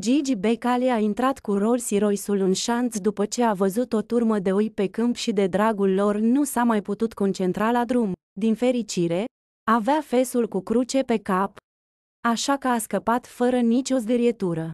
Gigi Becali a intrat cu Rolls Royce-ul în șanț după ce a văzut o turmă de oi pe câmp și de dragul lor nu s-a mai putut concentra la drum. Din fericire, avea fesul cu cruce pe cap, așa că a scăpat fără nicio zderietură.